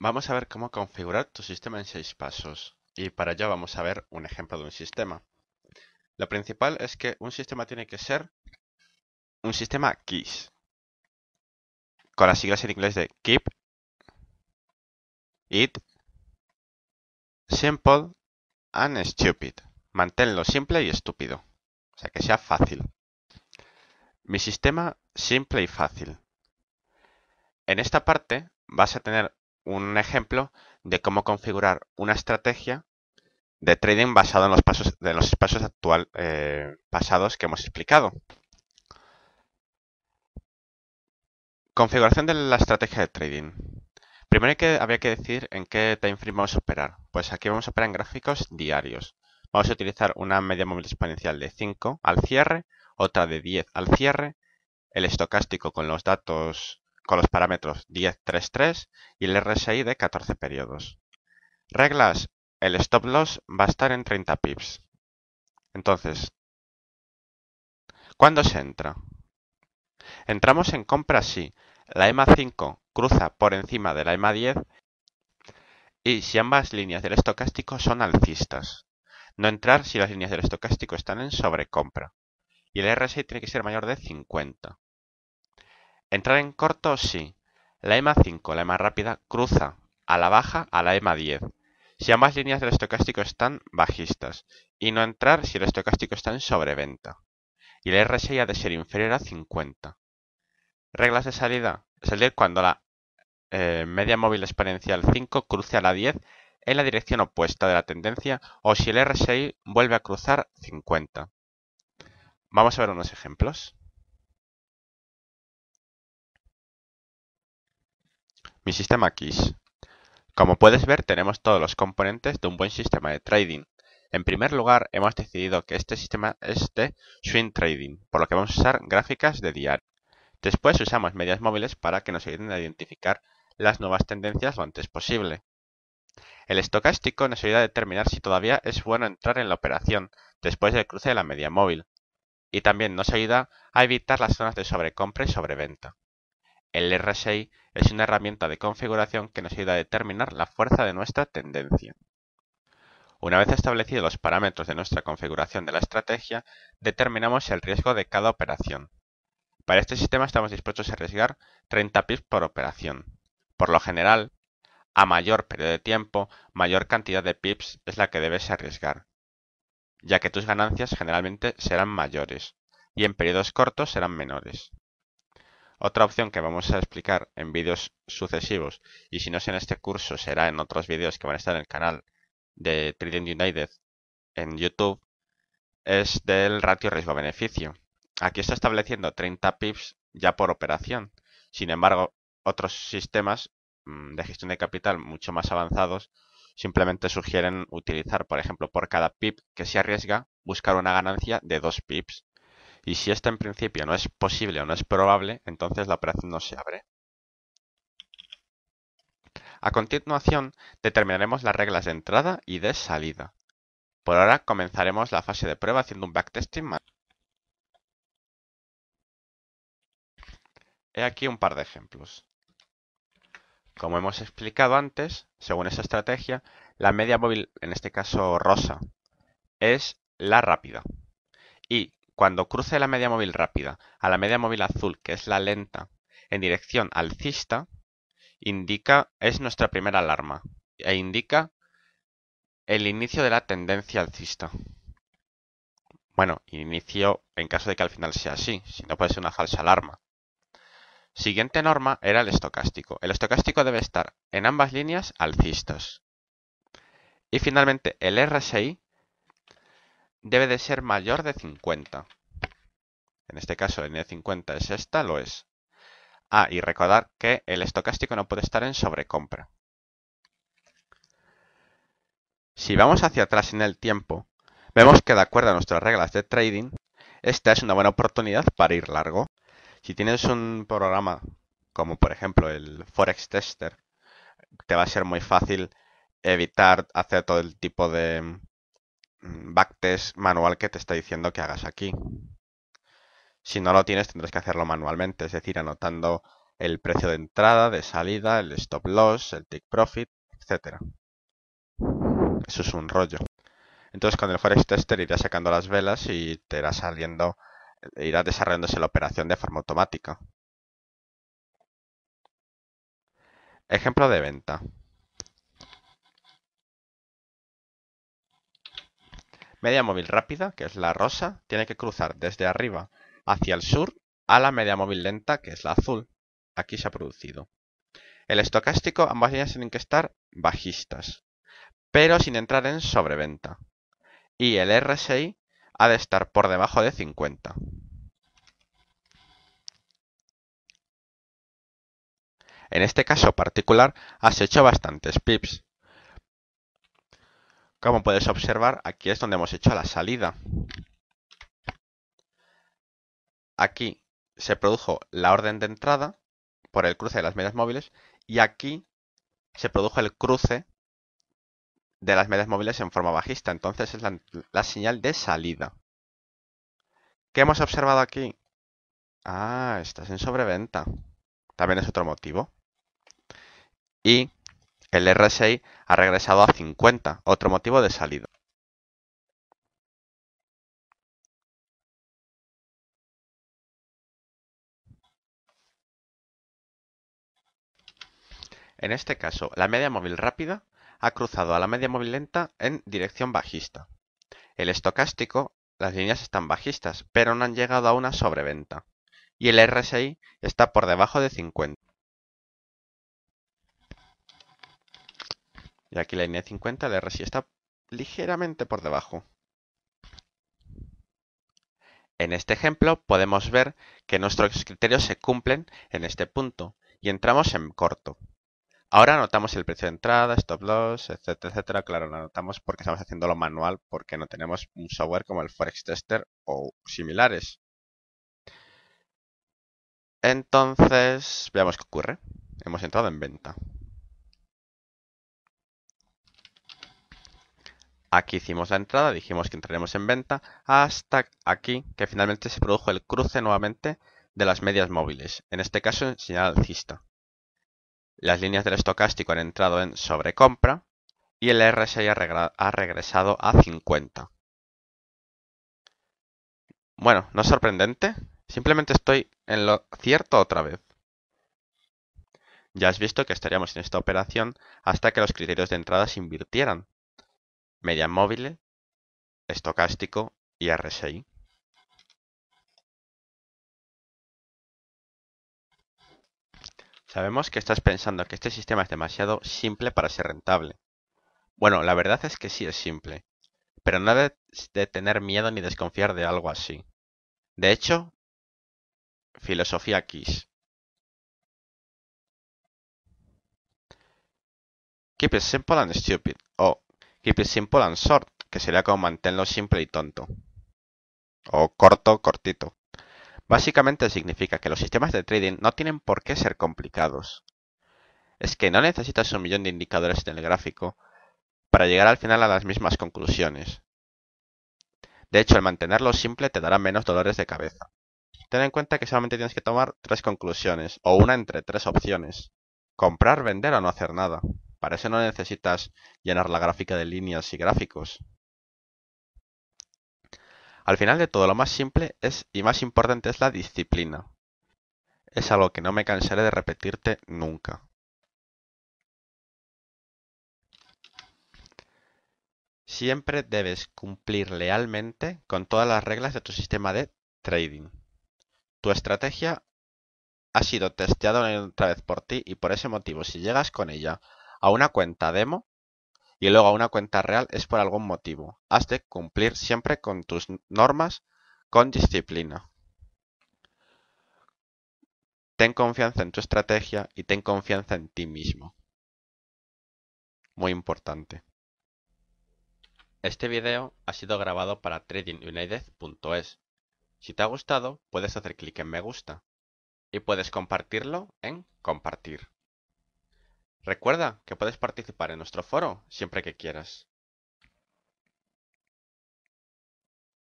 Vamos a ver cómo configurar tu sistema en seis pasos y para ello vamos a ver un ejemplo de un sistema. Lo principal es que un sistema tiene que ser un sistema keys con las siglas en inglés de keep, it, simple and stupid. Manténlo simple y estúpido. O sea, que sea fácil. Mi sistema simple y fácil. En esta parte vas a tener un ejemplo de cómo configurar una estrategia de trading basado en los pasos de los espacios actual eh, pasados que hemos explicado. Configuración de la estrategia de trading. Primero que, habría que decir en qué time frame vamos a operar. Pues aquí vamos a operar en gráficos diarios. Vamos a utilizar una media móvil exponencial de 5 al cierre, otra de 10 al cierre, el estocástico con los datos con los parámetros 10, 3, 3 y el RSI de 14 periodos. Reglas, el stop loss va a estar en 30 pips. Entonces, ¿cuándo se entra? Entramos en compra si la EMA 5 cruza por encima de la EMA 10 y si ambas líneas del estocástico son alcistas. No entrar si las líneas del estocástico están en sobrecompra. Y el RSI tiene que ser mayor de 50. Entrar en corto sí? la EMA 5, la EMA rápida, cruza a la baja a la EMA 10, si ambas líneas del estocástico están bajistas, y no entrar si el estocástico está en sobreventa, y la RSI ha de ser inferior a 50. Reglas de salida: salir cuando la eh, media móvil exponencial 5 cruce a la 10 en la dirección opuesta de la tendencia o si el RSI vuelve a cruzar 50. Vamos a ver unos ejemplos. Mi sistema KISS. Como puedes ver tenemos todos los componentes de un buen sistema de trading. En primer lugar hemos decidido que este sistema es de swing trading, por lo que vamos a usar gráficas de diario. Después usamos medias móviles para que nos ayuden a identificar las nuevas tendencias lo antes posible. El estocástico nos ayuda a determinar si todavía es bueno entrar en la operación después del cruce de la media móvil, y también nos ayuda a evitar las zonas de sobrecompra y sobreventa. El rsi es una herramienta de configuración que nos ayuda a determinar la fuerza de nuestra tendencia. Una vez establecidos los parámetros de nuestra configuración de la estrategia, determinamos el riesgo de cada operación. Para este sistema estamos dispuestos a arriesgar 30 pips por operación. Por lo general, a mayor periodo de tiempo, mayor cantidad de pips es la que debes arriesgar, ya que tus ganancias generalmente serán mayores y en periodos cortos serán menores. Otra opción que vamos a explicar en vídeos sucesivos, y si no es en este curso, será en otros vídeos que van a estar en el canal de Trading United en YouTube, es del ratio riesgo-beneficio. Aquí está estableciendo 30 pips ya por operación. Sin embargo, otros sistemas mm, de gestión de capital mucho más avanzados simplemente sugieren utilizar, por ejemplo, por cada pip que se arriesga, buscar una ganancia de 2 pips. Y si esto en principio no es posible o no es probable, entonces la operación no se abre. A continuación, determinaremos las reglas de entrada y de salida. Por ahora comenzaremos la fase de prueba haciendo un backtesting. He aquí un par de ejemplos. Como hemos explicado antes, según esa estrategia, la media móvil, en este caso rosa, es la rápida. Y cuando cruce la media móvil rápida a la media móvil azul, que es la lenta, en dirección alcista, indica es nuestra primera alarma e indica el inicio de la tendencia alcista. Bueno, inicio en caso de que al final sea así, si no puede ser una falsa alarma. Siguiente norma era el estocástico. El estocástico debe estar en ambas líneas alcistas. Y finalmente el RSI debe de ser mayor de 50. En este caso, la línea 50 es esta, lo es. Ah, y recordar que el estocástico no puede estar en sobrecompra. Si vamos hacia atrás en el tiempo, vemos que de acuerdo a nuestras reglas de trading, esta es una buena oportunidad para ir largo. Si tienes un programa como por ejemplo el Forex Tester, te va a ser muy fácil evitar hacer todo el tipo de Mm, backtest manual que te está diciendo que hagas aquí. Si no lo tienes, tendrás que hacerlo manualmente, es decir, anotando el precio de entrada, de salida, el stop loss, el take profit, etc. Eso es un rollo. Entonces cuando el forex tester irá sacando las velas y te irá saliendo, irá desarrollándose la operación de forma automática. Ejemplo de venta. Media móvil rápida, que es la rosa, tiene que cruzar desde arriba hacia el sur a la media móvil lenta, que es la azul. Aquí se ha producido. El estocástico, ambas líneas tienen que estar bajistas, pero sin entrar en sobreventa. Y el RSI ha de estar por debajo de 50. En este caso particular has hecho bastantes pips, como puedes observar, aquí es donde hemos hecho la salida. Aquí se produjo la orden de entrada por el cruce de las medias móviles y aquí se produjo el cruce de las medias móviles en forma bajista. Entonces es la, la señal de salida. ¿Qué hemos observado aquí? Ah, estás en sobreventa. También es otro motivo. Y el RSI ha regresado a 50, otro motivo de salida. En este caso, la media móvil rápida ha cruzado a la media móvil lenta en dirección bajista. El estocástico, las líneas están bajistas, pero no han llegado a una sobreventa. Y el RSI está por debajo de 50. Y aquí la línea 50 de RSI está ligeramente por debajo. En este ejemplo podemos ver que nuestros criterios se cumplen en este punto y entramos en corto. Ahora anotamos el precio de entrada, stop loss, etcétera, etcétera. Claro, lo anotamos porque estamos haciéndolo manual porque no tenemos un software como el Forex Tester o similares. Entonces, veamos qué ocurre. Hemos entrado en venta. Aquí hicimos la entrada, dijimos que entraremos en venta, hasta aquí que finalmente se produjo el cruce nuevamente de las medias móviles, en este caso en señal alcista. Las líneas del estocástico han entrado en sobrecompra y el RSI ha regresado a 50. Bueno, no es sorprendente, simplemente estoy en lo cierto otra vez. Ya has visto que estaríamos en esta operación hasta que los criterios de entrada se invirtieran, Media móvil, estocástico y rsi. Sabemos que estás pensando que este sistema es demasiado simple para ser rentable. Bueno, la verdad es que sí es simple, pero no debes de tener miedo ni desconfiar de algo así. De hecho, filosofía Kiss. Keep it simple and stupid, o oh, Keep it simple and short, que sería como manténlo simple y tonto. O corto, cortito. Básicamente significa que los sistemas de trading no tienen por qué ser complicados. Es que no necesitas un millón de indicadores en el gráfico para llegar al final a las mismas conclusiones. De hecho, el mantenerlo simple te dará menos dolores de cabeza. Ten en cuenta que solamente tienes que tomar tres conclusiones, o una entre tres opciones. Comprar, vender o no hacer nada. Para eso no necesitas llenar la gráfica de líneas y gráficos. Al final de todo, lo más simple es, y más importante es la disciplina. Es algo que no me cansaré de repetirte nunca. Siempre debes cumplir lealmente con todas las reglas de tu sistema de trading. Tu estrategia ha sido testeada una y otra vez por ti y por ese motivo, si llegas con ella a una cuenta demo y luego a una cuenta real es por algún motivo. Has de cumplir siempre con tus normas con disciplina. Ten confianza en tu estrategia y ten confianza en ti mismo. Muy importante. Este video ha sido grabado para tradingunited.es. Si te ha gustado, puedes hacer clic en me gusta y puedes compartirlo en compartir. Recuerda que puedes participar en nuestro foro siempre que quieras.